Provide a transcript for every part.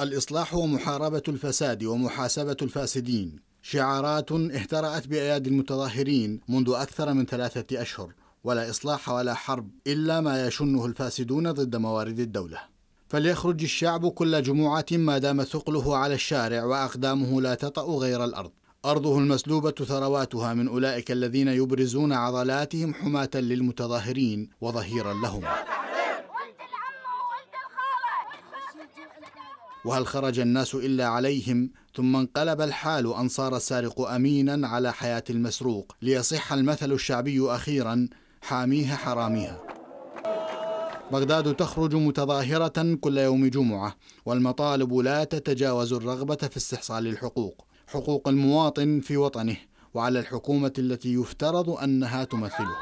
الإصلاح ومحاربة الفساد ومحاسبة الفاسدين شعارات اهترأت بأيادي المتظاهرين منذ أكثر من ثلاثة أشهر ولا إصلاح ولا حرب إلا ما يشنه الفاسدون ضد موارد الدولة فليخرج الشعب كل جمعة ما دام ثقله على الشارع وأقدامه لا تطأ غير الأرض أرضه المسلوبة ثرواتها من أولئك الذين يبرزون عضلاتهم حماة للمتظاهرين وظهيرا لهم وهل خرج الناس إلا عليهم ثم انقلب الحال أن صار السارق أمينا على حياة المسروق ليصح المثل الشعبي أخيرا حاميها حراميها بغداد تخرج متظاهرة كل يوم جمعة والمطالب لا تتجاوز الرغبة في استحصال الحقوق حقوق المواطن في وطنه وعلى الحكومة التي يفترض أنها تمثله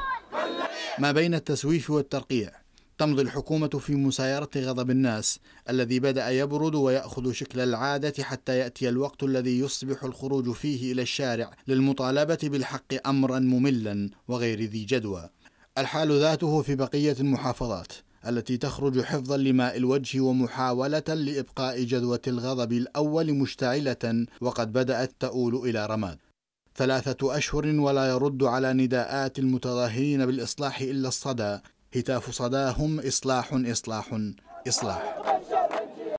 ما بين التسويف والترقيع تمضي الحكومة في مسايرة غضب الناس الذي بدأ يبرد ويأخذ شكل العادة حتى يأتي الوقت الذي يصبح الخروج فيه إلى الشارع للمطالبة بالحق أمرا مملا وغير ذي جدوى. الحال ذاته في بقية المحافظات التي تخرج حفظا لماء الوجه ومحاولة لإبقاء جذوة الغضب الأول مشتعلة وقد بدأت تؤول إلى رماد. ثلاثة أشهر ولا يرد على نداءات المتظاهرين بالإصلاح إلا الصدى هتاف صداهم إصلاح إصلاح إصلاح